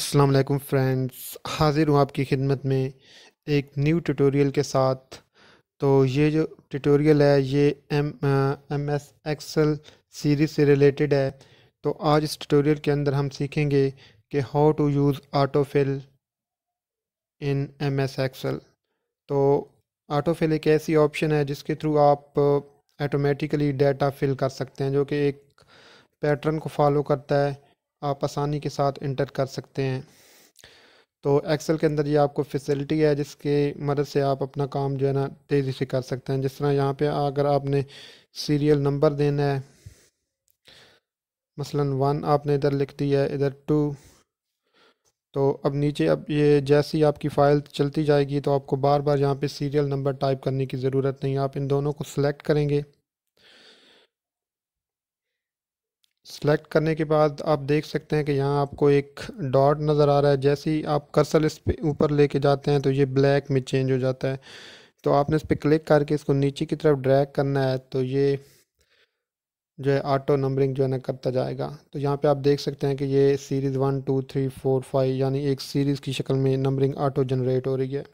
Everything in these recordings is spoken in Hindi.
अस्सलाम वालेकुम फ्रेंड्स हाज़िर हूँ आपकी खिदमत में एक न्यू ट्यूटोरियल के साथ तो ये जो ट्यूटोरियल है ये M M S Excel series से रिलेटेड है तो आज इस ट्यूटोरियल के अंदर हम सीखेंगे कि how to use auto fill in M S Excel तो ऑटो फिल एक ऐसी ऑप्शन है जिसके थ्रू आप ऑटोमेटिकली डाटा फिल कर सकते हैं जो कि एक पैटर्न को फॉलो करता है आप आसानी के साथ इंटर कर सकते हैं तो एक्सेल के अंदर ये आपको फैसिलिटी है जिसके मदद से आप अपना काम जो है ना तेज़ी से कर सकते हैं जिस तरह यहाँ पे अगर आपने सीरियल नंबर देना है मसलन वन आपने इधर लिख दी है इधर टू तो अब नीचे अब ये जैसी ही आपकी फ़ाइल चलती जाएगी तो आपको बार बार यहाँ पे सीरियल नंबर टाइप करने की ज़रूरत नहीं आप इन दोनों को सिलेक्ट करेंगे सेलेक्ट करने के बाद आप देख सकते हैं कि यहाँ आपको एक डॉट नज़र आ रहा है जैसे ही आप कर्सल इस पर ऊपर लेके जाते हैं तो ये ब्लैक में चेंज हो जाता है तो आपने इस पर क्लिक करके इसको नीचे की तरफ ड्रैग करना है तो ये जो है ऑटो नंबरिंग जो है ना करता जाएगा तो यहाँ पे आप देख सकते हैं कि ये series one two three four five यानी एक सीरीज़ की शक्ल में नंबरिंग ऑटो जनरेट हो रही है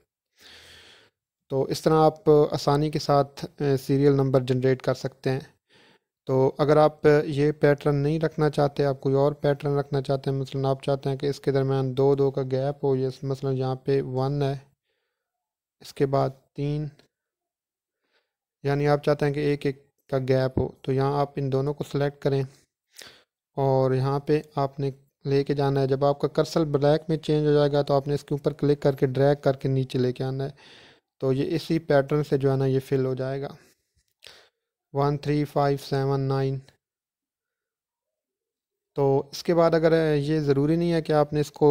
तो इस तरह आप आसानी के साथ सीरियल नंबर जनरेट कर सकते हैं तो अगर आप ये पैटर्न नहीं रखना चाहते आप कोई और पैटर्न रखना चाहते हैं मसलन मतलब आप चाहते हैं कि इसके दरमियान दो दो का गैप हो ये मसलन मतलब यहाँ पे वन है इसके बाद तीन यानी आप चाहते हैं कि एक एक का गैप हो तो यहाँ आप इन दोनों को सिलेक्ट करें और यहाँ पे आपने लेके जाना है जब आपका कर्सल ब्लैक में चेंज हो जाएगा तो आपने इसके ऊपर क्लिक करके ड्रैग करके नीचे लेके आना है तो ये इसी पैटर्न से जो है ना ये फिल हो जाएगा one three five seven nine तो इसके बाद अगर ये ज़रूरी नहीं है कि आपने इसको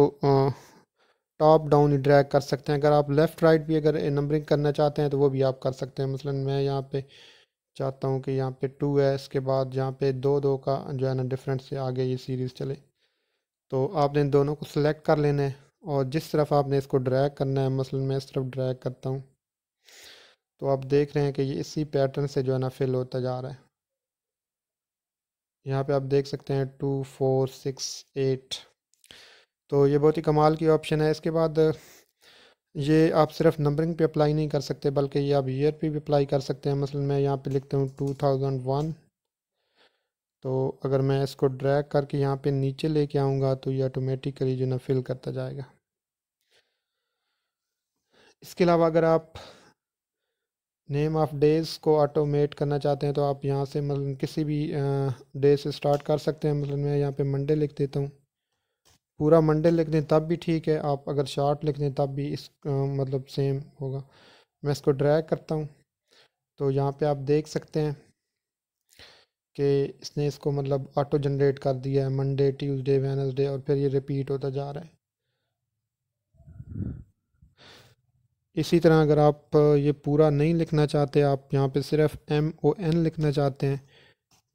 टॉप डाउन ही ड्रैग कर सकते हैं अगर आप लेफ़्ट राइट भी अगर नंबरिंग करना चाहते हैं तो वो भी आप कर सकते हैं मसलन मैं यहाँ पे चाहता हूँ कि यहाँ पे टू है इसके बाद यहाँ पे दो दो का जो है ना डिफरेंट से आगे ये सीरीज़ चले तो आपने दोनों को सिलेक्ट कर लेना है और जिस तरफ आपने इसको ड्रैग करना है मसलन मैं इस तरफ ड्रैग करता हूँ तो आप देख रहे हैं कि ये इसी पैटर्न से जो है ना फिल होता जा रहा है यहाँ पे आप देख सकते हैं टू फोर सिक्स एट तो ये बहुत ही कमाल की ऑप्शन है इसके बाद ये आप सिर्फ नंबरिंग पे अप्लाई नहीं कर सकते बल्कि ये आप ईयर पे भी अप्लाई कर सकते हैं मसलन मैं यहाँ पे लिखता हूँ टू थाउजेंड वन तो अगर मैं इसको ड्रैग करके यहाँ पे नीचे लेके आऊँगा तो ये ऑटोमेटिकली जो ना फिल करता जाएगा इसके अलावा अगर आप नेम ऑफ़ डेज़ को ऑटोमेट करना चाहते हैं तो आप यहाँ से मतलब किसी भी डे से स्टार्ट कर सकते हैं मतलब मैं यहाँ पे मंडे लिख देता हूँ पूरा मंडे लिख दें तब भी ठीक है आप अगर शार्ट लिख दें तब भी इस मतलब सेम होगा मैं इसको ड्रैग करता हूँ तो यहाँ पे आप देख सकते हैं कि इसने इसको मतलब ऑटो जनरेट कर दिया है मंडे ट्यूजडे वेनसडे और फिर ये रिपीट होता जा रहा है इसी तरह अगर आप ये पूरा नहीं लिखना चाहते आप यहाँ पे सिर्फ एम ओ एन लिखना चाहते हैं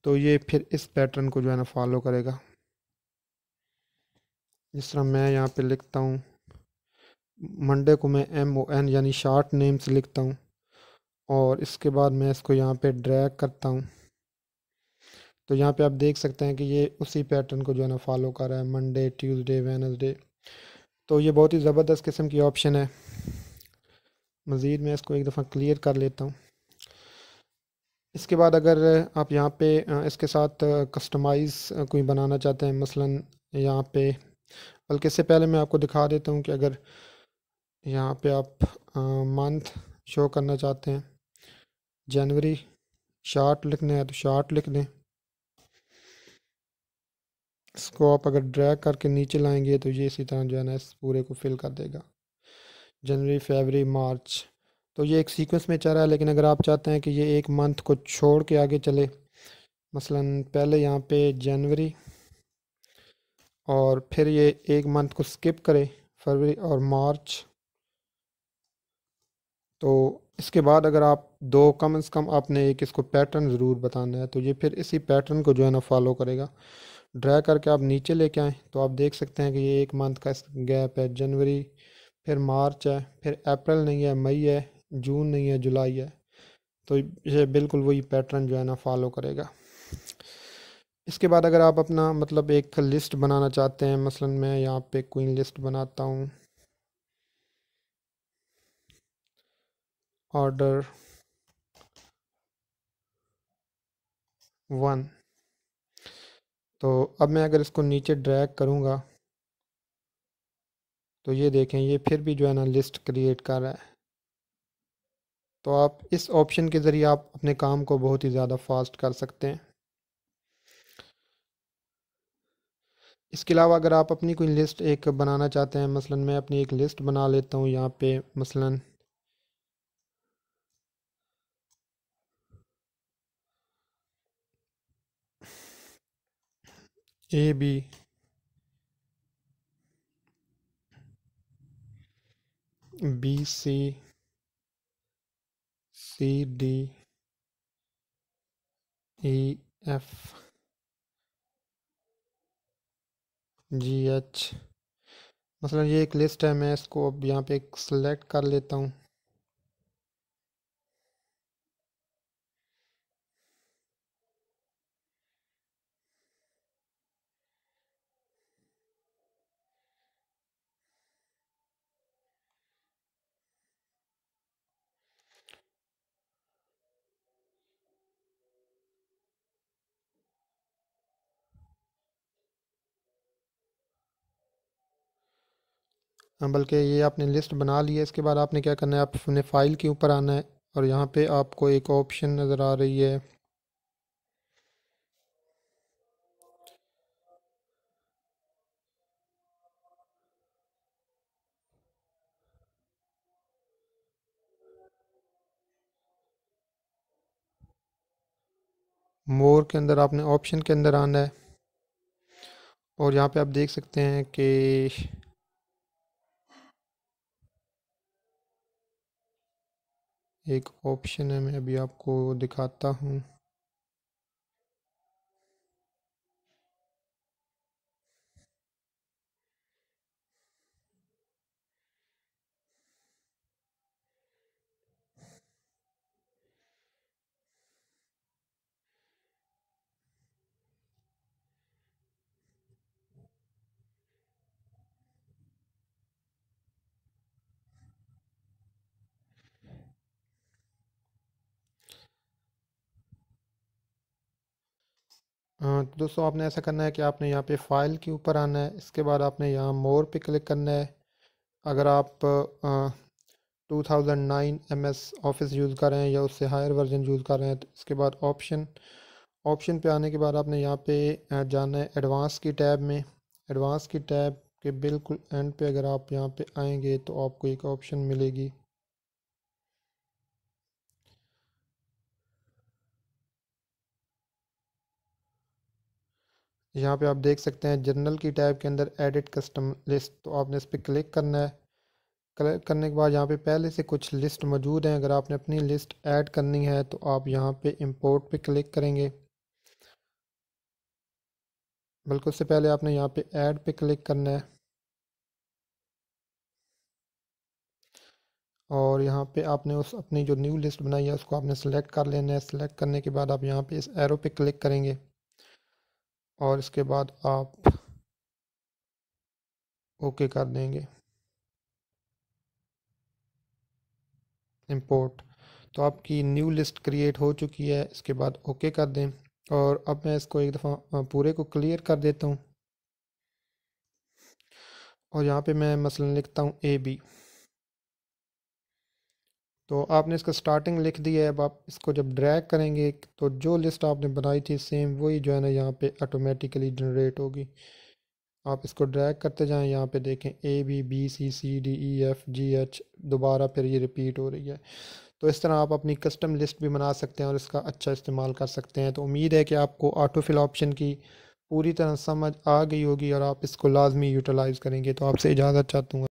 तो ये फिर इस पैटर्न को जो है ना फॉलो करेगा जिस तरह मैं यहाँ पे लिखता हूँ मंडे को मैं एम ओ एन यानी शार्ट नेम से लिखता हूँ और इसके बाद मैं इसको यहाँ पे ड्रैग करता हूँ तो यहाँ पे आप देख सकते हैं कि ये उसी पैटर्न को जो है ना फॉलो कर रहा है मंडे ट्यूसडे वेनसडे तो ये बहुत ही ज़बरदस्त किस्म की ऑप्शन है मज़ीद मैं इसको एक दफ़ा क्लियर कर लेता हूँ इसके बाद अगर आप यहाँ पे इसके साथ कस्टमाइज़ कोई बनाना चाहते हैं मसलन यहाँ पे बल्कि इससे पहले मैं आपको दिखा देता हूँ कि अगर यहाँ पे आप मंथ शो करना चाहते हैं जनवरी शार्ट लिखना है तो शार्ट लिख दें इसको आप अगर ड्रैग करके नीचे लाएंगे तो ये इसी तरह जो है ना इस पूरे को फिल कर देगा जनवरी फरवरी मार्च तो ये एक सीक्वेंस में चल रहा है लेकिन अगर आप चाहते हैं कि ये एक मंथ को छोड़ के आगे चले मसलन पहले यहाँ पे जनवरी और फिर ये एक मंथ को स्किप करें फरवरी और मार्च तो इसके बाद अगर आप दो कम से कम आपने एक इसको पैटर्न ज़रूर बताना है तो ये फिर इसी पैटर्न को जो है ना फॉलो करेगा ड्रा करके आप नीचे लेके आएँ तो आप देख सकते हैं कि ये एक मंथ का गैप है जनवरी फिर मार्च है फिर अप्रैल नहीं है मई है जून नहीं है जुलाई है तो ये बिल्कुल वही पैटर्न जो है ना फॉलो करेगा इसके बाद अगर आप अपना मतलब एक लिस्ट बनाना चाहते हैं मसलन मैं यहाँ पे क्वीन लिस्ट बनाता हूँ ऑर्डर वन तो अब मैं अगर इसको नीचे ड्रैग करूँगा तो ये देखें ये फिर भी जो है ना लिस्ट क्रिएट कर रहा है तो आप इस ऑप्शन के ज़रिए आप अपने काम को बहुत ही ज़्यादा फास्ट कर सकते हैं इसके अलावा अगर आप अपनी कोई लिस्ट एक बनाना चाहते हैं मसलन मैं अपनी एक लिस्ट बना लेता हूँ यहाँ पे मसलन A B B C C D E F G H मसलन ये एक लिस्ट है मैं इसको अब यहाँ पे सेलेक्ट सिलेक्ट कर लेता हूँ हाँ, बल्कि ये आपने लिस्ट बना ली है इसके बाद आपने क्या करना है आप अपने फ़ाइल के ऊपर आना है और यहाँ पे आपको एक ऑप्शन नज़र आ रही है मोर के अंदर आपने ऑप्शन के अंदर आना है और यहाँ पे आप देख सकते हैं कि एक ऑप्शन है मैं अभी आपको दिखाता हूँ तो दोस्तों आपने ऐसा करना है कि आपने यहाँ पे फाइल के ऊपर आना है इसके बाद आपने यहाँ मोर पे क्लिक करना है अगर आप two thousand nine M S office use कर रहे हैं या उससे हायर वर्जन यूज़ कर रहे हैं तो इसके बाद ऑप्शन ऑप्शन पे आने के बाद आपने यहाँ पे जाना है एडवांस की टैब में एडवांस की टैब के बिल्कुल एंड पे अगर आप यहाँ पे आएंगे तो आपको एक ऑप्शन मिलेगी यहाँ पे आप देख सकते हैं जर्नल की टैब के अंदर एडिट कस्टम लिस्ट तो आपने इस पर क्लिक करना है क्लिक करने के बाद यहाँ पे पहले से कुछ लिस्ट मौजूद हैं अगर आपने अपनी लिस्ट ऐड करनी है तो आप यहाँ पे इंपोर्ट पे क्लिक करेंगे बल्कि उससे पहले आपने यहाँ पे ऐड पे क्लिक करना है और यहाँ पे आपने उस अपनी जो न्यू लिस्ट बनाई है उसको आपने सेलेक्ट कर लेना है सेलेक्ट करने के बाद आप यहाँ पे इस एरो पे क्लिक करेंगे और इसके बाद आप ओके कर देंगे इंपोर्ट तो आपकी न्यू लिस्ट क्रिएट हो चुकी है इसके बाद ओके कर दें और अब मैं इसको एक दफ़ा पूरे को क्लियर कर देता हूँ और यहाँ पे मैं मसलन लिखता हूँ ए बी तो आपने इसका स्टार्टिंग लिख दी है अब आप इसको जब ड्रैग करेंगे तो जो लिस्ट आपने बनाई थी सेम वही जो है ना यहाँ पे ऑटोमेटिकली जनरेट होगी आप इसको ड्रैग करते जाएं यहाँ पे देखें A B B C C D E F G H दोबारा फिर ये रिपीट हो रही है तो इस तरह आप अपनी कस्टम लिस्ट भी बना सकते हैं और इसका अच्छा इस्तेमाल कर सकते हैं तो उम्मीद है कि आपको ऑटोफिल ऑप्शन की पूरी तरह समझ आ गई होगी और आप इसको लाजमी यूटिलाइज़ करेंगे तो आपसे इजाज़त चाहता हूँ